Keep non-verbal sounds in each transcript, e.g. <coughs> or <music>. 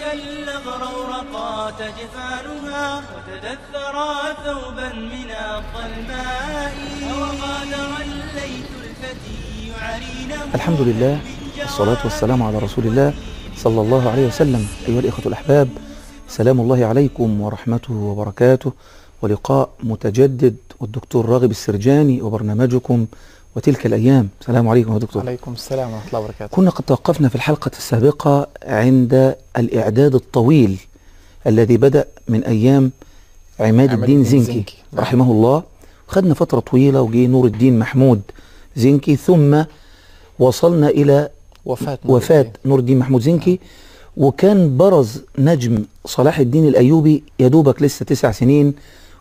كاللغر ورقات وتدثرا ثوبا من الظلماء وغادر الليث الفتي عرينه الحمد لله والصلاة والسلام على رسول الله صلى الله عليه وسلم أيها الإخوة الأحباب سلام الله عليكم ورحمته وبركاته ولقاء متجدد والدكتور راغب السرجاني وبرنامجكم وتلك الأيام السلام عليكم يا دكتور عليكم السلام ورحمة الله وبركاته كنا قد توقفنا في الحلقة السابقة عند الإعداد الطويل الذي بدأ من أيام عماد, عماد الدين زنكي, زنكي نعم. رحمه الله خدنا فترة طويلة وجي نور الدين محمود زنكي ثم وصلنا إلى وفاة نور, وفاة نور الدين محمود زنكي نعم. وكان برز نجم صلاح الدين الأيوبي يدوبك لسه تسع سنين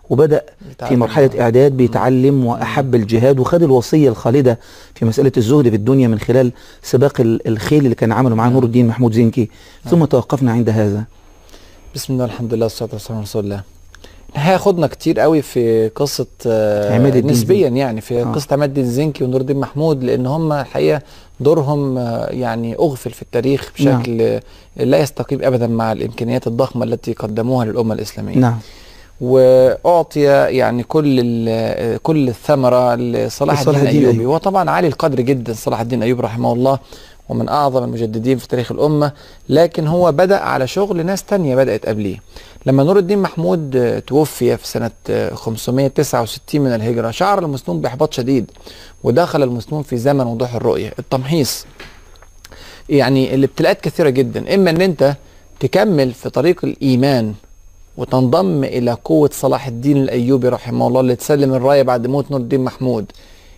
وبدأ في مرحلة إعداد بيتعلم وأحب الجهاد وخد الوصية الخالدة في مسألة الزهد في الدنيا من خلال سباق الخيل اللي كان عمله معاه نعم. نور الدين محمود زنكي نعم. ثم توقفنا عند هذا بسم الله الحمد لله والصلاة والسلام على رسول الله هياخدنا كتير قوي في قصه آه، عماد الدين نسبيا يعني في آه. قصه عماد الدين زنكي ونور الدين محمود لان هم الحقيقه دورهم آه، يعني اغفل في التاريخ بشكل نعم. لا يستقيم ابدا مع الامكانيات الضخمه التي قدموها للامه الاسلاميه. نعم. واعطي يعني كل كل الثمره لصلاح الدين, الدين الايوبي أيوة. وطبعا عالي القدر جدا صلاح الدين ايوب رحمه الله ومن اعظم المجددين في تاريخ الامه لكن هو بدا على شغل ناس تانية بدات قبليه لما نور الدين محمود توفي في سنه 569 من الهجره شعر المسلمون باحباط شديد ودخل المسلمون في زمن وضوح الرؤيه التمحيص يعني الابتلاءات كثيره جدا اما ان انت تكمل في طريق الايمان وتنضم الى قوه صلاح الدين الايوبي رحمه الله اللي تسلم الرايه بعد موت نور الدين محمود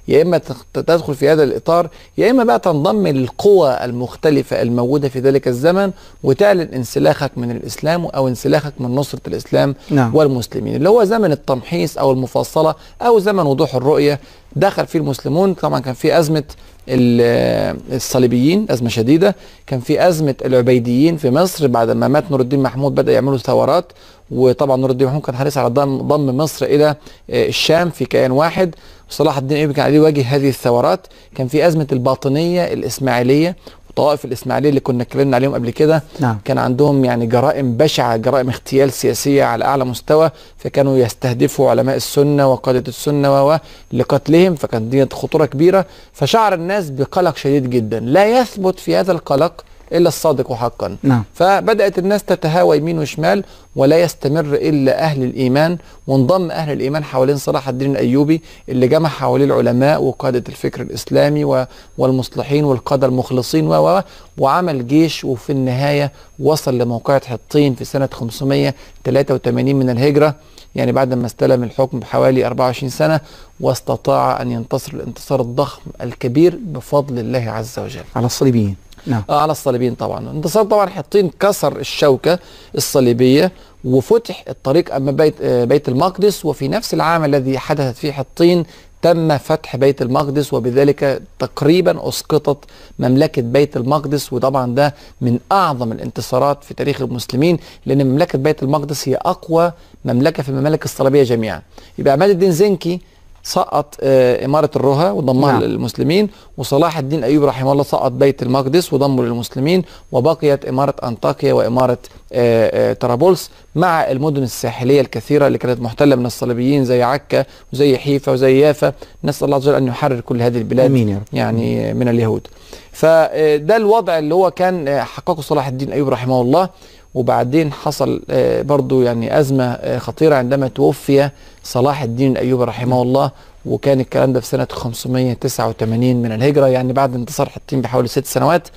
يا اما تدخل في هذا الاطار يا اما بقى تنضم للقوى المختلفه الموجوده في ذلك الزمن وتعلن انسلاخك من الاسلام او انسلاخك من نصره الاسلام نعم. والمسلمين اللي هو زمن التمحيص او المفصله او زمن وضوح الرؤيه دخل فيه المسلمون طبعا كان في ازمه الصليبيين أزمة شديدة كان في أزمة العبيديين في مصر بعد ما مات نور الدين محمود بدأ يعملوا ثورات وطبعا نور الدين محمود كان حريص على ضم, ضم مصر إلى آه، الشام في كيان واحد وصلاح الدين ايوبي كان عليه يواجه هذه الثورات كان في أزمة الباطنية الإسماعيلية طوائف الاسماعيليه اللي كنا اتكلمنا عليهم قبل كده نعم. كان عندهم يعني جرائم بشعه جرائم اغتيال سياسيه على اعلى مستوى فكانوا يستهدفوا علماء السنه وقاده السنه و لقتلهم فكانت دي خطوره كبيره فشعر الناس بقلق شديد جدا لا يثبت في هذا القلق إلا الصادق حقا نعم. فبدأت الناس تتهاوى يمين وشمال ولا يستمر إلا أهل الإيمان وانضم أهل الإيمان حوالين صلاح الدين الأيوبي اللي جمع حواليه العلماء وقادة الفكر الإسلامي والمصلحين والقادة المخلصين و وعمل جيش وفي النهاية وصل لموقعة حطين في سنة 583 من الهجرة يعني بعد ما استلم الحكم بحوالي 24 سنة واستطاع أن ينتصر الانتصار الضخم الكبير بفضل الله عز وجل على الصليبيين نعم. آه على الصليبيين طبعا انتصار طبعا حطين كسر الشوكه الصليبيه وفتح الطريق امام بيت آه، بيت المقدس وفي نفس العام الذي حدثت فيه حطين تم فتح بيت المقدس وبذلك تقريبا اسقطت مملكه بيت المقدس وطبعا ده من اعظم الانتصارات في تاريخ المسلمين لان مملكه بيت المقدس هي اقوى مملكه في الممالك الصليبيه جميعا يبقى عماد الدين زنكي سقط آه، إمارة الرها وضمها نعم. للمسلمين وصلاح الدين أيوب رحمه الله سقط بيت المقدس وضمه للمسلمين وبقيت إمارة أنطاكيا وإمارة آه، آه، طرابلس مع المدن الساحلية الكثيرة اللي كانت محتلة من الصليبيين زي عكا وزي حيفا وزي يافا نسأل الله عز وجل أن يحرر كل هذه البلاد مين يعني من اليهود فده الوضع اللي هو كان حققه صلاح الدين أيوب رحمه الله وبعدين حصل آه، برضو يعني أزمة آه، خطيرة عندما توفي صلاح الدين الأيوبي رحمه الله وكان الكلام ده في سنة 589 من الهجرة يعني بعد انتصار حطين بحوالي ست سنوات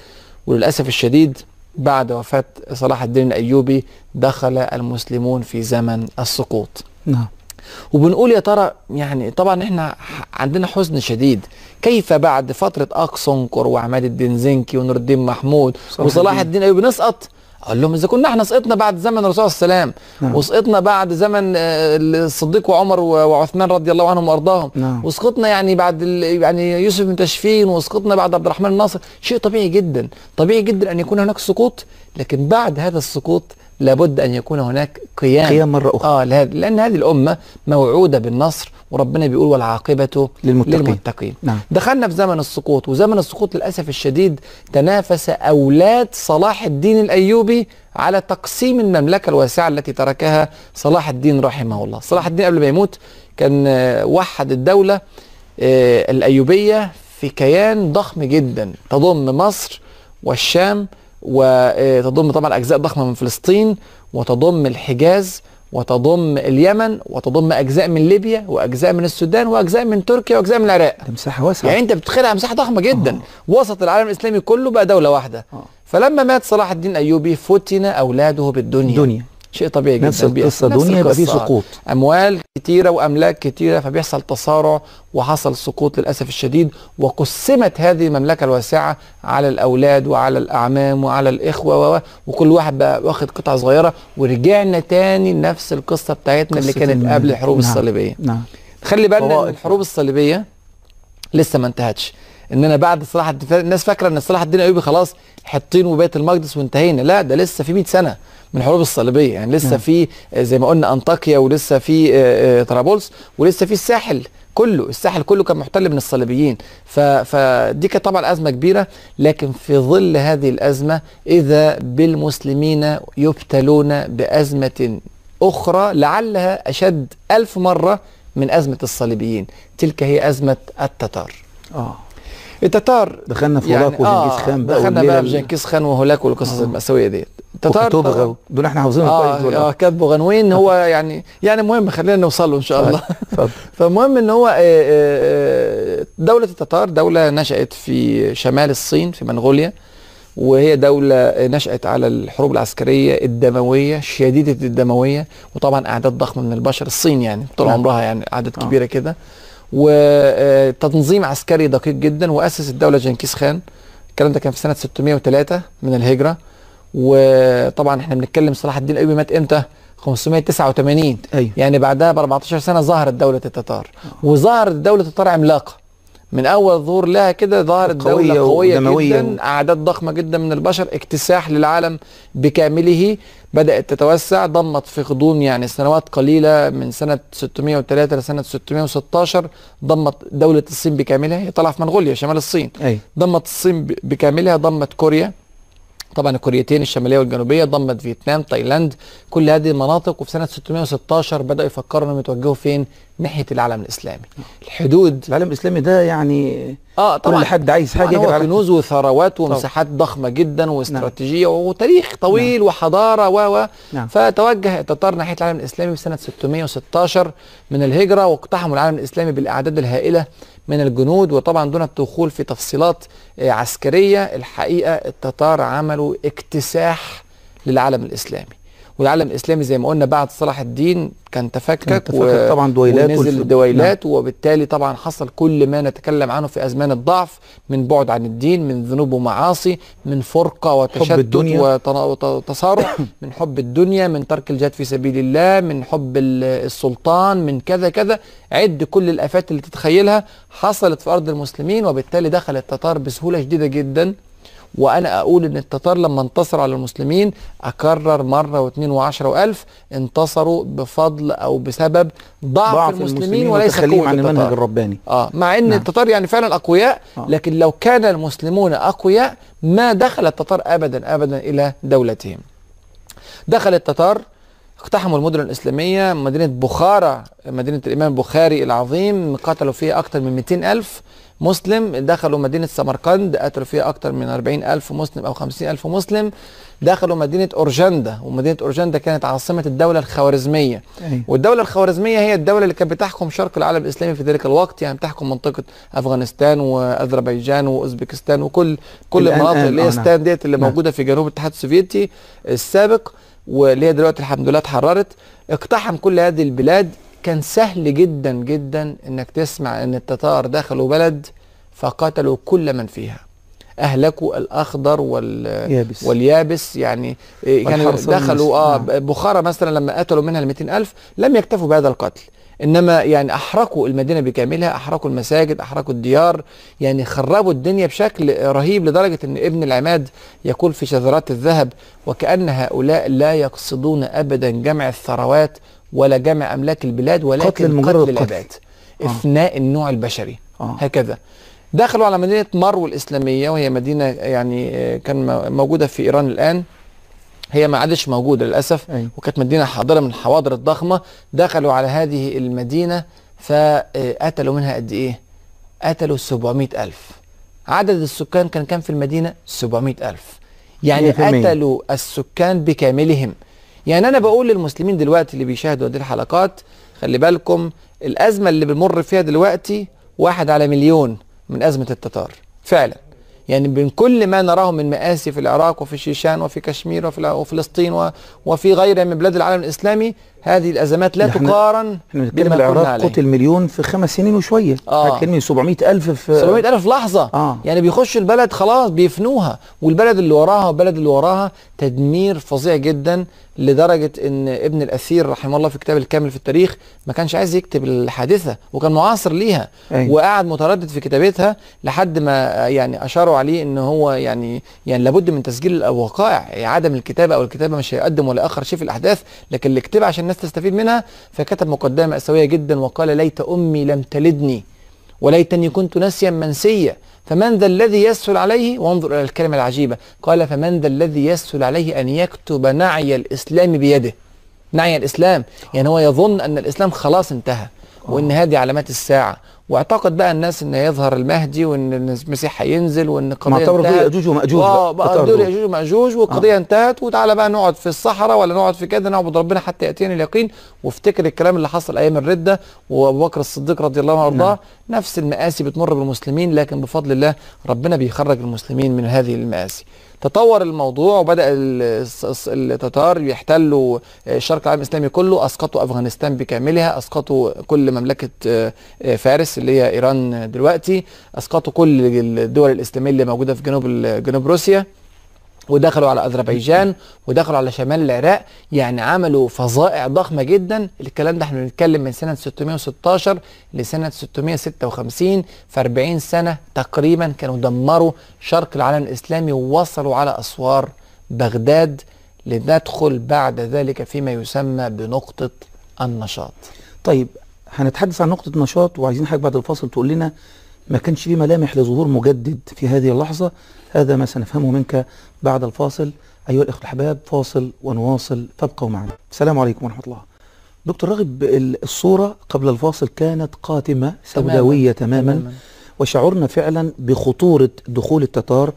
وللأسف الشديد بعد وفاة صلاح الدين الأيوبي دخل المسلمون في زمن السقوط نعم وبنقول يا ترى يعني طبعا احنا عندنا حزن شديد كيف بعد فترة أقصنكر وعماد الدين زنكي ونور الدين محمود وصلاح الدين أيوبي نسقط قال لهم اذا كنا احنا سقطنا بعد زمن الرسول صلى الله عليه وسلم نعم. وسقطنا بعد زمن آه، الصديق وعمر وعثمان رضي الله عنهم وارضاهم نعم. وسقطنا يعني بعد يعني يوسف بن تشفين وسقطنا بعد عبد الرحمن الناصر شيء طبيعي جدا طبيعي جدا ان يكون هناك سقوط لكن بعد هذا السقوط لابد أن يكون هناك قيام قيام مرة أخرى آه لأن هذه الأمة موعودة بالنصر وربنا بيقول والعاقبة للمتقين, للمتقين. نعم. دخلنا في زمن السقوط وزمن السقوط للأسف الشديد تنافس أولاد صلاح الدين الأيوبي على تقسيم المملكة الواسعة التي تركها صلاح الدين رحمه الله صلاح الدين قبل ما يموت كان آه، وحد الدولة آه، الأيوبية في كيان ضخم جدا تضم مصر والشام وتضم طبعا اجزاء ضخمه من فلسطين وتضم الحجاز وتضم اليمن وتضم اجزاء من ليبيا واجزاء من السودان واجزاء من تركيا واجزاء من العراق مساحه واسعه يعني انت بتتخيلها مساحه ضخمه جدا أوه. وسط العالم الاسلامي كله بقى دوله واحده أوه. فلما مات صلاح الدين الايوبي فتن اولاده بالدنيا دنيا. شيء طبيعي نفس جدا القصة نفس القصه دنيا يبقى في سقوط اموال كتيرة وأملاك كتيرة فبيحصل تصارع وحصل سقوط للأسف الشديد وقسمت هذه المملكة الواسعة على الأولاد وعلى الأعمام وعلى الإخوة وكل واحد بقى واخد قطعة صغيرة ورجعنا تاني لنفس القصة بتاعتنا اللي كانت قبل الحروب نعم. الصليبيه نعم. خلي بالنا إن الحروب الصليبية لسه ما انتهتش ان انا بعد صلاح الناس فاكره ان صلاح الدين الايوبي خلاص حطين وبيت المقدس وانتهينا لا ده لسه في 100 سنه من الحروب الصليبيه يعني لسه نعم. في آه، زي ما قلنا انطاكيا ولسه في آه، آه، طرابلس ولسه في الساحل كله الساحل كله كان محتل من الصليبيين فدي كانت طبعا ازمه كبيره لكن في ظل هذه الازمه اذا بالمسلمين يبتلون بازمه اخرى لعلها اشد ألف مره من ازمه الصليبيين تلك هي ازمه التتار اه التتار دخلنا في هولاك يعني آه، وجنكيز خان بقى دخلنا بقى في جنكيز خان وهولاك والقصص آه. المأساوية ديت التتار آه. دول احنا حافظينهم آه اه كاتبوا غنوين هو يعني يعني مهم خلينا نوصل له ان شاء طيب، الله فالمهم <laughs> ان هو دولة التتار دولة نشأت في شمال الصين في منغوليا وهي دولة نشأت على الحروب العسكرية الدموية شديدة الدموية وطبعا أعداد ضخمة من البشر الصين يعني طول نعم. عمرها يعني أعداد كبيرة كده وتنظيم عسكري دقيق جدا واسس الدوله جنكيز خان الكلام ده كان في سنه 603 من الهجره وطبعا احنا بنتكلم صلاح الدين الايوبي مات امتى 589 أيوه. يعني بعدها ب 14 سنه ظهرت دوله التتار وظهرت دوله التتار عملاقه من اول ظهور لها كده ظهرت دوله قويه جدا اعداد ضخمه جدا من البشر اكتساح للعالم بكامله بدأت تتوسع ضمت في غضون يعني سنوات قليلة من سنة 603 لسنة 616 ضمت دولة الصين بكاملها هي طالعة في منغوليا شمال الصين أي. ضمت الصين بكاملها ضمت كوريا طبعا الكوريتين الشماليه والجنوبيه ضمت فيتنام تايلاند كل هذه المناطق وفي سنه 616 بداوا يفكروا انهم يتوجهوا فين ناحيه العالم الاسلامي الحدود العالم الاسلامي ده يعني اه طبعا كل حد عايز حاجه هو كنوز وثروات ومساحات ضخمه جدا نعم. واستراتيجيه نعم. وتاريخ طويل نعم. وحضاره و و نعم. فتوجه التتار ناحيه العالم الاسلامي في سنه 616 من الهجره واقتحموا العالم الاسلامي بالاعداد الهائله من الجنود وطبعا دون الدخول في تفصيلات آه، عسكريه الحقيقه التتار عملوا اكتساح للعالم الاسلامي والعالم الاسلامي زي ما قلنا بعد صلاح الدين كان تفكك, تفكك و... طبعا دويلات ونزل دويلات نعم. وبالتالي طبعا حصل كل ما نتكلم عنه في ازمان الضعف من بعد عن الدين من ذنوب ومعاصي من فرقه وتشدد وتصارع <coughs> من حب الدنيا من ترك الجهاد في سبيل الله من حب السلطان من كذا كذا عد كل الافات اللي تتخيلها حصلت في ارض المسلمين وبالتالي دخل التتار بسهوله شديده جدا وانا اقول ان التتار لما انتصروا على المسلمين اكرر مره واثنين وعشرة والف انتصروا بفضل او بسبب ضعف, ضعف المسلمين, المسلمين وليس قوه عن المنهج الرباني اه مع ان نعم. التتار يعني فعلا اقوياء آه. لكن لو كان المسلمون اقوياء ما دخل التتار ابدا ابدا الى دولتهم دخل التتار اقتحموا المدن الإسلامية مدينة بخارى مدينة الإمام بخاري العظيم قتلوا فيها أكثر من 200 ألف مسلم دخلوا مدينة سمرقند قتلوا فيها أكثر من 40 ألف مسلم أو 50 ألف مسلم دخلوا مدينة أورجندا ومدينة أورجندا كانت عاصمة الدولة الخوارزمية والدولة الخوارزمية هي الدولة اللي كانت بتحكم شرق العالم الإسلامي في ذلك الوقت يعني بتحكم منطقة أفغانستان وأذربيجان وأوزبكستان وكل كل المناطق آه، اللي هي آه، نعم. ستان ديت اللي نعم. موجودة في جنوب الاتحاد السوفيتي السابق واللي هي دلوقتي الحمد لله اتحررت اقتحم كل هذه البلاد كان سهل جدا جدا انك تسمع ان التتار دخلوا بلد فقتلوا كل من فيها اهلكوا الاخضر وال... يابس. واليابس يعني إيه، كانوا دخلوا اه نعم. بخارى مثلا لما قتلوا منها ال ألف لم يكتفوا بهذا القتل انما يعني احرقوا المدينه بكاملها احرقوا المساجد احرقوا الديار يعني خربوا الدنيا بشكل رهيب لدرجه ان ابن العماد يقول في شذرات الذهب وكان هؤلاء لا يقصدون ابدا جمع الثروات ولا جمع املاك البلاد ولكن قتل, المجرد قتل الابات آه. افناء النوع البشري آه. هكذا دخلوا على مدينه مرو الاسلاميه وهي مدينه يعني آه، كان موجوده في ايران الان هي ما عادش موجوده للاسف أي. وكانت مدينه حاضره من الحواضر الضخمه دخلوا على هذه المدينه فقتلوا منها قد ايه قتلوا 700 ألف عدد السكان كان كم في المدينه 700 ألف يعني قتلوا السكان بكاملهم يعني انا بقول للمسلمين دلوقتي اللي بيشاهدوا هذه الحلقات خلي بالكم الازمه اللي بنمر فيها دلوقتي واحد على مليون من ازمه التتار فعلا يعني بين كل ما نراه من مآسي في العراق وفي الشيشان وفي كشمير وفي وفلسطين وفي غيرها من بلاد العالم الإسلامي هذه الازمات لا تقارن بما العراق قتل مليون في خمس سنين وشويه اه هتكلمني 700 الف في 700 الف لحظه آه. يعني بيخش البلد خلاص بيفنوها والبلد اللي وراها والبلد اللي وراها تدمير فظيع جدا لدرجه ان ابن الاثير رحمه الله في كتاب الكامل في التاريخ ما كانش عايز يكتب الحادثه وكان معاصر ليها أي. أيوة. وقعد متردد في كتابتها لحد ما يعني اشاروا عليه ان هو يعني يعني لابد من تسجيل الوقائع عدم الكتابه او الكتابه مش هيقدم ولا اخر شيء في الاحداث لكن كتب عشان الناس تستفيد منها فكتب مقدمة مأساوية جدا وقال ليت أمي لم تلدني وليتني كنت نسيا منسيا فمن ذا الذي يسهل عليه وانظر إلى الكلمة العجيبة قال فمن ذا الذي يسهل عليه أن يكتب نعي الإسلام بيده نعي الإسلام يعني هو يظن أن الإسلام خلاص انتهى وأن هذه علامات الساعة واعتقد بقى الناس ان هيظهر المهدي وان المسيح هينزل وان القضيه انتهت دول ياجوج وماجوج اه بقى آه، دول ياجوج وماجوج والقضيه آه. انتهت وتعالى بقى نقعد في الصحراء ولا نقعد في كذا نعبد ربنا حتى ياتينا اليقين وافتكر الكلام اللي حصل ايام الرده وابو بكر الصديق رضي الله عنه وارضاه نعم. نفس المآسي بتمر بالمسلمين لكن بفضل الله ربنا بيخرج المسلمين من هذه المآسي تطور الموضوع وبدا التتار يحتلوا آه، الشرق العالم الاسلامي كله اسقطوا افغانستان بكاملها اسقطوا كل مملكه آه، آه، فارس اللي هي ايران دلوقتي اسقطوا كل الدول الاسلاميه اللي موجوده في جنوب جنوب روسيا ودخلوا على اذربيجان ودخلوا على شمال العراق يعني عملوا فظائع ضخمه جدا الكلام ده احنا بنتكلم من سنه 616 لسنه 656 في 40 سنه تقريبا كانوا دمروا شرق العالم الاسلامي ووصلوا على اسوار بغداد لندخل بعد ذلك فيما يسمى بنقطه النشاط. طيب هنتحدث عن نقطه النشاط وعايزين حضرتك بعد الفاصل تقول لنا ما كانش في ملامح لظهور مجدد في هذه اللحظه هذا ما سنفهمه منك بعد الفاصل أيها الأخوة الأحباب فاصل ونواصل فابقوا معنا السلام عليكم ورحمة الله دكتور راغب الصورة قبل الفاصل كانت قاتمة سوداوية تماما, تماماً, تماماً. وشعرنا فعلا بخطورة دخول التتار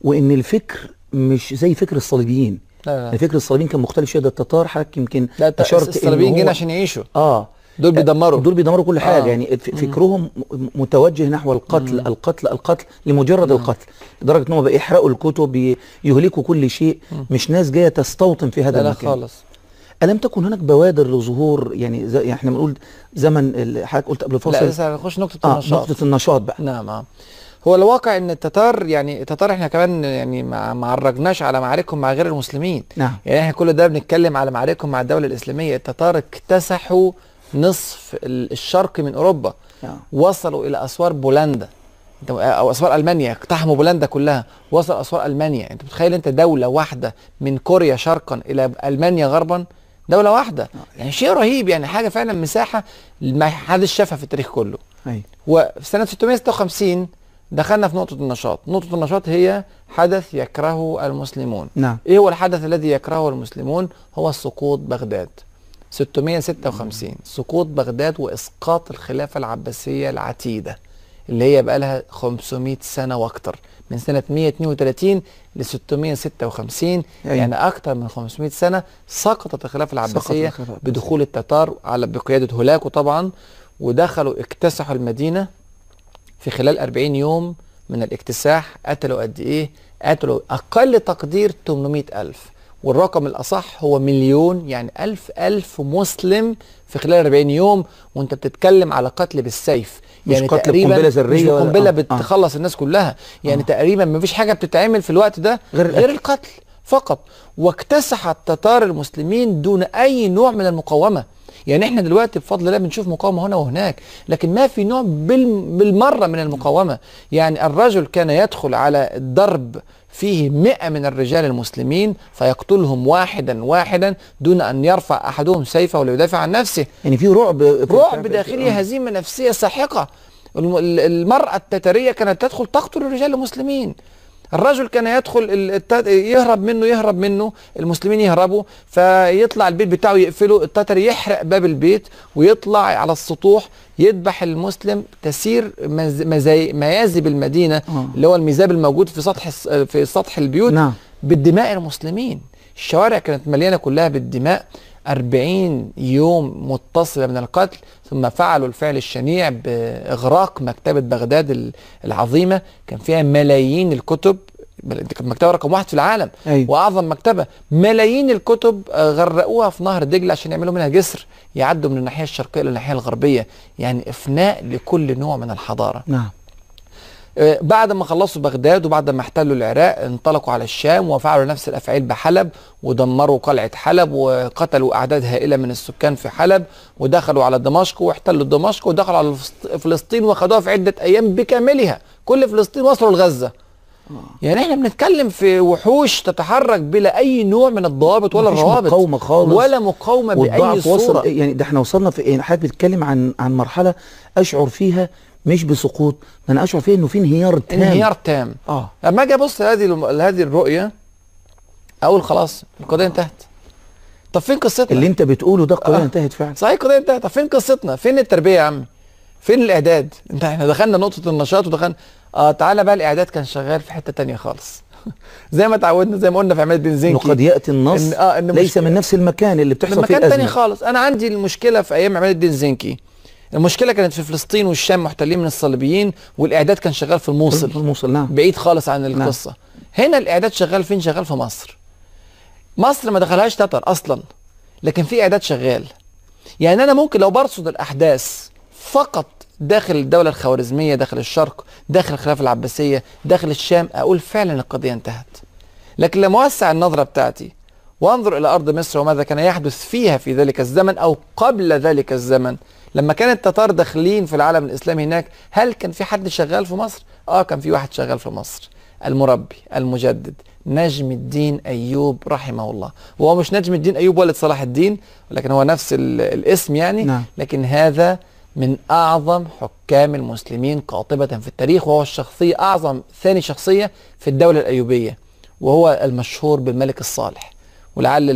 وإن الفكر مش زي فكر الصليبيين لا لا. يعني فكر الصليبيين كان مختلف شويه ده التتار حضرتك يمكن لا الصليبيين جينا عشان يعيشوا اه دول بيدمروا دول بيدمروا كل حاجه آه. يعني فكرهم متوجه نحو القتل مم. القتل القتل لمجرد مم. القتل لدرجه ان هم بيحرقوا يحرقوا الكتب يهلكوا كل شيء مم. مش ناس جايه تستوطن في هذا لا المكان لا خالص الم تكن هناك بوادر لظهور يعني زي يعني احنا بنقول زمن حضرتك قلت قبل فاصل لا نخش هنخش نقطه آه النشاط نقطه النشاط بقى نعم آه. هو الواقع ان التتار يعني التتار احنا كمان يعني ما عرجناش على معاركهم مع غير المسلمين نعم. يعني احنا كل ده بنتكلم على معاركهم مع الدوله الاسلاميه التتار اكتسحوا نصف الشرق من اوروبا أوه. نعم. وصلوا الى اسوار بولندا آه، او اسوار المانيا اقتحموا بولندا كلها وصل اسوار المانيا انت متخيل انت دوله واحده من كوريا شرقا الى المانيا غربا دوله واحده أوه. نعم. يعني شيء رهيب يعني حاجه فعلا مساحه ما حدش شافها في التاريخ كله ايوه وفي سنه 656 دخلنا في نقطة النشاط، نقطة النشاط هي حدث يكرهه المسلمون. نعم. إيه هو الحدث الذي يكرهه المسلمون؟ هو سقوط بغداد. 656 سقوط بغداد واسقاط الخلافه العباسيه العتيده اللي هي بقى لها 500 سنه واكتر من سنه 132 ل 656 أيوة. يعني اكتر من 500 سنه سقطت الخلافه العباسيه سقط الخلافة بدخول التتار على بقياده هولاكو طبعا ودخلوا اكتسحوا المدينه في خلال 40 يوم من الاكتساح قتلوا قد ايه؟ قتلوا اقل تقدير 800 الف والرقم الأصح هو مليون يعني ألف ألف مسلم في خلال 40 يوم وأنت بتتكلم على قتل بالسيف يعني مش قتل تقريبا قنبله ذريه مش قنبله آه. بتخلص الناس كلها يعني آه. تقريبا ما فيش حاجه بتتعمل في الوقت ده غير, غير القتل, القتل فقط واكتسح التتار المسلمين دون اي نوع من المقاومه يعني احنا دلوقتي بفضل الله بنشوف مقاومه هنا وهناك لكن ما في نوع بالمره من المقاومه يعني الرجل كان يدخل على الضرب فيه مئة من الرجال المسلمين فيقتلهم واحدا واحدا دون أن يرفع أحدهم سيفه ليدافع عن نفسه يعني في رعب رعب داخلي آه. هزيمة نفسية ساحقة المرأة التتارية كانت تدخل تقتل الرجال المسلمين الرجل كان يدخل يهرب منه يهرب منه المسلمين يهربوا فيطلع البيت بتاعه يقفله التتر يحرق باب البيت ويطلع على السطوح يذبح المسلم تسير ميازب المدينه آه. اللي هو الميزاب الموجود في سطح في سطح البيوت نعم. بالدماء المسلمين الشوارع كانت مليانه كلها بالدماء 40 يوم متصلة من القتل ثم فعلوا الفعل الشنيع بإغراق مكتبة بغداد العظيمة كان فيها ملايين الكتب كانت مكتبة رقم واحد في العالم أيوة. وأعظم مكتبة ملايين الكتب غرقوها في نهر دجلة عشان يعملوا منها جسر يعدوا من الناحية الشرقية للناحية الغربية يعني إفناء لكل نوع من الحضارة نعم آه، بعد ما خلصوا بغداد وبعد ما احتلوا العراق انطلقوا على الشام وفعلوا نفس الافعال بحلب ودمروا قلعه حلب وقتلوا اعداد هائله من السكان في حلب ودخلوا على دمشق واحتلوا دمشق ودخلوا على فلسطين واخدوها في عده ايام بكاملها كل فلسطين وصلوا لغزه آه. يعني احنا بنتكلم في وحوش تتحرك بلا اي نوع من الضوابط ولا الروابط مقاومه خالص ولا مقاومه باي صوره يعني ده احنا وصلنا في يعني إيه؟ حضرتك بتتكلم عن عن مرحله اشعر فيها مش بسقوط ما انا اشعر فيه انه في انهيار تام انهيار تام اه لما يعني اجي ابص لهذه لهذه الرؤيه اقول خلاص القضيه انتهت طب فين قصتنا اللي انت بتقوله ده القضيه آه. انتهت فعلا صحيح القضيه انتهت طب فين قصتنا فين التربيه يا عم فين الاعداد انت احنا دخلنا نقطه النشاط ودخلنا اه تعالى بقى الاعداد كان شغال في حته تانية خالص <laughs> زي ما اتعودنا زي ما قلنا في عمليه بنزينكي قد ياتي النص إن آه إن ليس من نفس المكان اللي بتحصل فيه الازمه مكان تاني خالص انا عندي المشكله في ايام الدين زنكي المشكله كانت في فلسطين والشام محتلين من الصليبيين والاعداد كان شغال في الموصل في الموصل نعم بعيد خالص عن نعم. القصه نعم. هنا الاعداد شغال فين شغال في مصر مصر ما دخلهاش تتر اصلا لكن في اعداد شغال يعني انا ممكن لو برصد الاحداث فقط داخل الدولة الخوارزمية داخل الشرق داخل الخلافة العباسية داخل الشام أقول فعلا القضية انتهت لكن لما أوسع النظرة بتاعتي وانظر إلى أرض مصر وماذا كان يحدث فيها في ذلك الزمن أو قبل ذلك الزمن لما كان التتار داخلين في العالم الاسلامي هناك هل كان في حد شغال في مصر اه كان في واحد شغال في مصر المربي المجدد نجم الدين ايوب رحمه الله وهو مش نجم الدين ايوب ولد صلاح الدين ولكن هو نفس الاسم يعني نعم. لكن هذا من اعظم حكام المسلمين قاطبه في التاريخ وهو الشخصيه اعظم ثاني شخصيه في الدوله الايوبيه وهو المشهور بالملك الصالح ولعل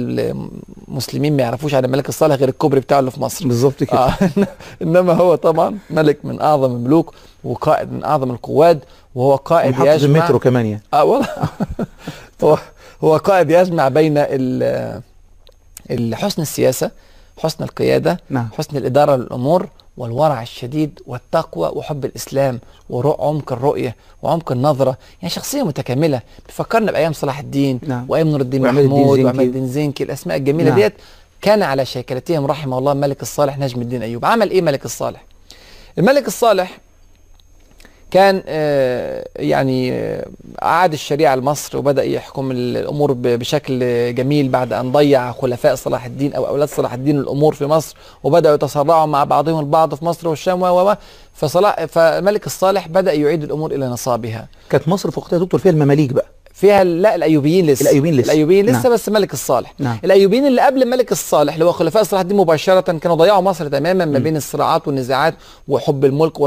المسلمين ما يعرفوش عن الملك الصالح غير الكوبري بتاعه اللي في مصر بالظبط كده آه <laughs> انما هو طبعا ملك من اعظم الملوك وقائد من اعظم القواد وهو قائد يجمع المترو كمان يعني اه والله <laughs> هو هو قائد يجمع بين حسن السياسه حسن القياده نعم. حسن الاداره للامور والورع الشديد والتقوى وحب الإسلام وعمق الرؤية وعمق النظرة يعني شخصية متكاملة بيفكرنا بأيام صلاح الدين نعم. وأيام نور الدين محمود وعماد الدين زنكي الأسماء الجميلة نعم. ديت كان على شيكلتهم رحمه الله الملك الصالح نجم الدين أيوب عمل إيه ملك الصالح الملك الصالح كان آه، يعني آه، عاد الشريعة لمصر وبدأ يحكم الأمور بشكل جميل بعد أن ضيع خلفاء صلاح الدين أو أولاد صلاح الدين الأمور في مصر وبدأوا يتصارعوا مع بعضهم البعض في مصر والشام و فصلاح فالملك الصالح بدأ يعيد الأمور إلى نصابها كانت مصر في وقتها دكتور فيها المماليك بقى فيها لا الايوبيين لسه الايوبيين لسه الايوبيين لسه نعم. بس ملك الصالح نعم. الايوبيين اللي قبل ملك الصالح اللي هو خلفاء صلاح الدين مباشره كانوا ضيعوا مصر تماما ما بين الصراعات والنزاعات وحب الملك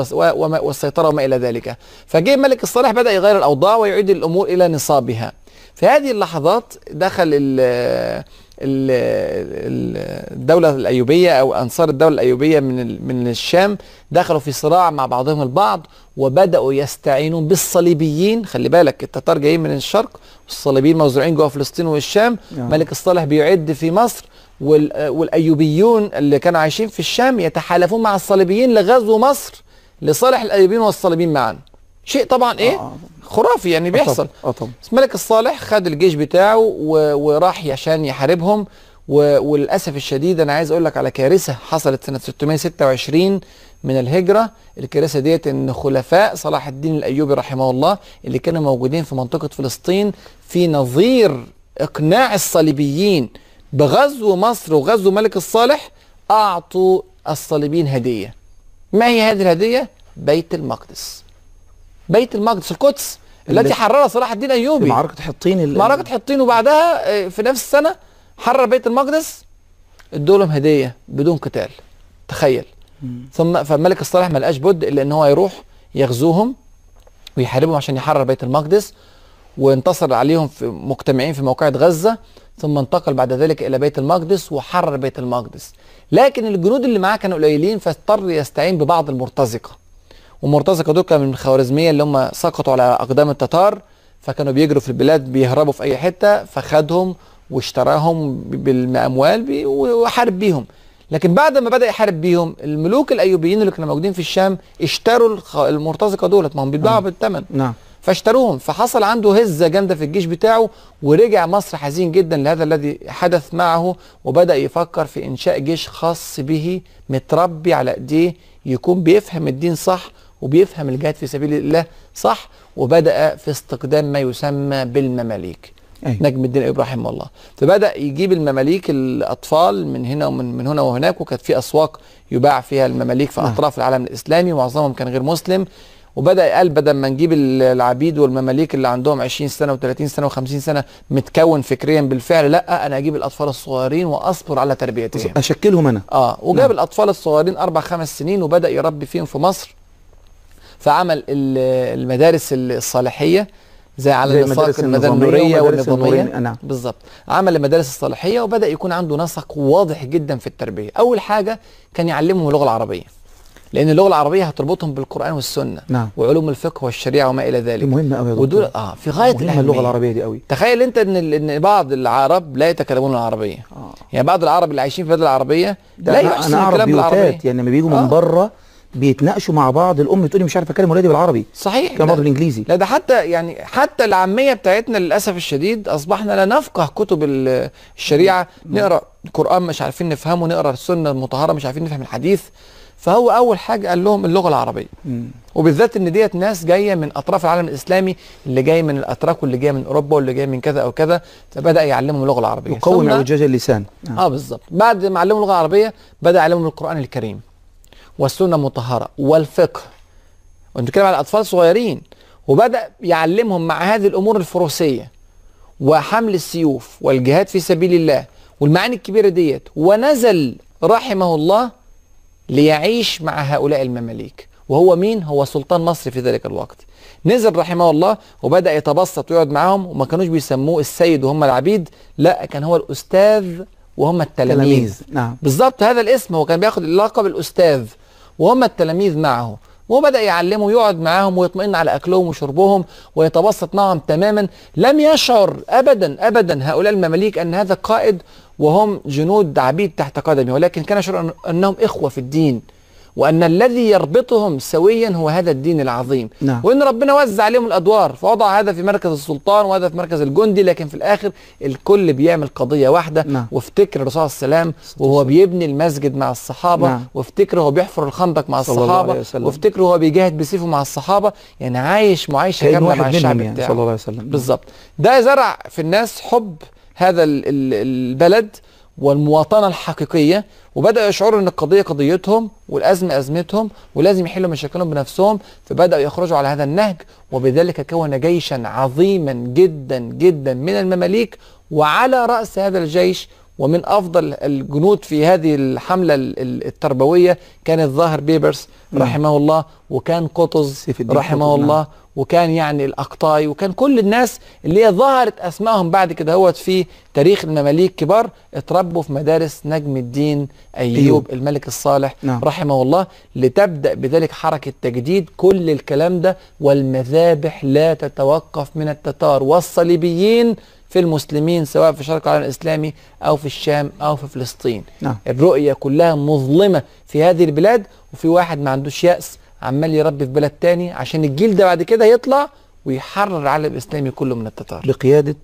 والسيطره وما الى ذلك فجه ملك الصالح بدا يغير الاوضاع ويعيد الامور الى نصابها في هذه اللحظات دخل الدولة الأيوبية أو أنصار الدولة الأيوبية من من الشام دخلوا في صراع مع بعضهم البعض وبدأوا يستعينون بالصليبيين خلي بالك التتار جايين من الشرق والصليبيين موزوعين جوه فلسطين والشام يعني. ملك الصالح بيعد في مصر والأيوبيون اللي كانوا عايشين في الشام يتحالفون مع الصليبيين لغزو مصر لصالح الأيوبيين والصليبيين معا شيء طبعا إيه؟ آه. آه. خرافي يعني بيحصل أطب. الملك الصالح خد الجيش بتاعه و... وراح عشان يحاربهم و... وللاسف الشديد انا عايز اقول لك على كارثه حصلت سنه 626 من الهجره الكارثه ديت ان خلفاء صلاح الدين الايوبي رحمه الله اللي كانوا موجودين في منطقه فلسطين في نظير اقناع الصليبيين بغزو مصر وغزو ملك الصالح اعطوا الصليبيين هديه ما هي هذه الهديه بيت المقدس بيت المقدس القدس التي حررها صلاح الدين ايوبي معركه حطين معركه حطين وبعدها آه، في نفس السنه حرر بيت المقدس ادوا لهم هديه بدون قتال تخيل ثم فالملك الصالح ما لقاش بد الا ان هو يروح يغزوهم ويحاربهم عشان يحرر بيت المقدس وانتصر عليهم في مجتمعين في موقعة غزة ثم انتقل بعد ذلك إلى بيت المقدس وحرر بيت المقدس لكن الجنود اللي معاه كانوا قليلين فاضطر يستعين ببعض المرتزقة ومرتزقه كدوكا من الخوارزميه اللي هم سقطوا على اقدام التتار فكانوا بيجروا في البلاد بيهربوا في اي حته فخدهم واشتراهم بالاموال وحارب بيهم لكن بعد ما بدا يحارب بيهم الملوك الايوبيين اللي كانوا موجودين في الشام اشتروا المرتزقه دولت ما هم بيتباعوا نعم. بالثمن نعم فاشتروهم فحصل عنده هزه جامده في الجيش بتاعه ورجع مصر حزين جدا لهذا الذي حدث معه وبدا يفكر في انشاء جيش خاص به متربي على ايديه يكون بيفهم الدين صح وبيفهم الجهاد في سبيل الله صح وبدأ في استقدام ما يسمى بالمماليك أيه. نجم الدين ايوب رحمه الله فبدا يجيب المماليك الاطفال من هنا ومن من هنا وهناك وكانت في اسواق يباع فيها المماليك في نعم. اطراف العالم الاسلامي معظمهم كان غير مسلم وبدا قال بدل ما نجيب العبيد والمماليك اللي عندهم 20 سنه و30 سنه و50 سنه متكون فكريا بالفعل لا انا اجيب الاطفال الصغيرين واصبر على تربيتهم اشكلهم انا اه وجاب نعم. الاطفال الصغيرين اربع خمس سنين وبدا يربي فيهم في مصر فعمل المدارس الصالحيه زي على المدارس النوريه والنظاميه نعم بالظبط عمل المدارس الصالحيه وبدا يكون عنده نسق واضح جدا في التربيه اول حاجه كان يعلمهم اللغه العربيه لان اللغه العربيه هتربطهم بالقران والسنه نعم. وعلوم الفقه والشريعه وما الى ذلك مهم قوي ودول اه في غايه مهمة اللغه العربيه دي قوي تخيل انت ان ان بعض العرب لا يتكلمون العربيه آه. يعني بعض العرب اللي عايشين في البلاد العربيه لا يحسنون الكلام بالعربيه يعني لما بيجوا من آه. بره بيتناقشوا مع بعض الام تقولي مش عارفه اكلم ولادي بالعربي صحيح كلام بعض بالانجليزي لا ده حتى يعني حتى العاميه بتاعتنا للاسف الشديد اصبحنا لا نفقه كتب الشريعه نقرا القران مش عارفين نفهمه نقرا السنه المطهره مش عارفين نفهم الحديث فهو اول حاجه قال لهم اللغه العربيه وبالذات ان ديت ناس جايه من اطراف العالم الاسلامي اللي جاي من الاتراك واللي جاي من اوروبا واللي جاي من كذا او كذا فبدا يعلمهم اللغه العربيه يقوم اعوجاج اللسان اه, آه بالظبط بعد ما علموا اللغه العربيه بدا يعلمهم القران الكريم والسنه مطهره والفقه ونتكلم على اطفال صغيرين وبدا يعلمهم مع هذه الامور الفروسيه وحمل السيوف والجهاد في سبيل الله والمعاني الكبيره ديت ونزل رحمه الله ليعيش مع هؤلاء المماليك وهو مين هو سلطان مصر في ذلك الوقت نزل رحمه الله وبدا يتبسط ويقعد معاهم وما كانوش بيسموه السيد وهم العبيد لا كان هو الاستاذ وهم التلاميذ نعم بالظبط هذا الاسم هو كان بياخد اللقب الاستاذ وهم التلاميذ معه وبدأ يعلمه يقعد معاهم ويطمئن على أكلهم وشربهم ويتبسط معهم تماما لم يشعر أبدا أبدا هؤلاء المماليك أن هذا قائد وهم جنود عبيد تحت قدمه ولكن كان يشعر أنهم إخوة في الدين وأن الذي يربطهم سويا هو هذا الدين العظيم نعم. وأن ربنا وزع عليهم الأدوار فوضع هذا في مركز السلطان وهذا في مركز الجندي لكن في الآخر الكل بيعمل قضية واحدة نعم. وافتكر الرسول عليه السلام وهو بيبني المسجد مع الصحابة نعم. وافتكر هو بيحفر الخندق مع الصحابة وافتكر هو بيجاهد بسيفه مع الصحابة يعني عايش معايشة كاملة مع الشعب يعني بتاعه صلى الله عليه وسلم بالظبط ده زرع في الناس حب هذا البلد والمواطنة الحقيقية وبدأوا يشعروا أن القضية قضيتهم والأزمة أزمتهم ولازم يحلوا مشاكلهم بنفسهم فبدأوا يخرجوا على هذا النهج وبذلك كون جيشا عظيما جدا جدا من المماليك وعلى رأس هذا الجيش ومن افضل الجنود في هذه الحمله التربويه كان الظاهر بيبرس نعم. رحمه الله وكان قطز رحمه نعم. الله وكان يعني الاقطاي وكان كل الناس اللي هي ظهرت اسمائهم بعد كده هوت في تاريخ المماليك كبار اتربوا في مدارس نجم الدين ايوب, أيوب. الملك الصالح نعم. رحمه الله لتبدا بذلك حركه تجديد كل الكلام ده والمذابح لا تتوقف من التتار والصليبيين في المسلمين سواء في شرق العالم الإسلامي أو في الشام أو في فلسطين نعم. الرؤية كلها مظلمة في هذه البلاد وفي واحد ما عندوش يأس عمال يربي في بلد تاني عشان الجيل ده بعد كده يطلع ويحرر العالم الإسلامي كله من التتار بقيادة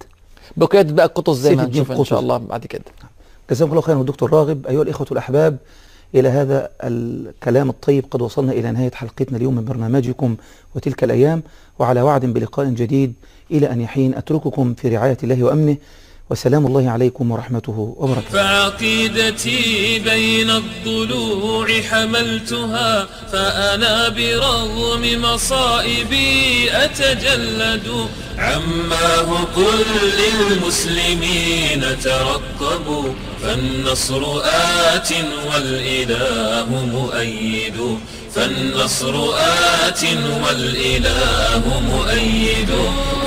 بقيادة بقى القطز زي ما هنشوف إن شاء الله بعد كده جزاكم الله خيرا دكتور راغب أيها الإخوة الأحباب إلى هذا الكلام الطيب قد وصلنا إلى نهاية حلقتنا اليوم من برنامجكم وتلك الأيام وعلى وعد بلقاء جديد إلى أن يحين أترككم في رعاية الله وأمنه وسلام الله عليكم ورحمته وبركاته فعقيدتي بين الضلوع حملتها فأنا برغم مصائبي أتجلد عماه كل المسلمين ترقبوا فالنصر آت والإله مؤيد فالنصر آت والإله مؤيد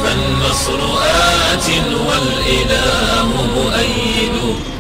فالنصر آت والإله مؤيد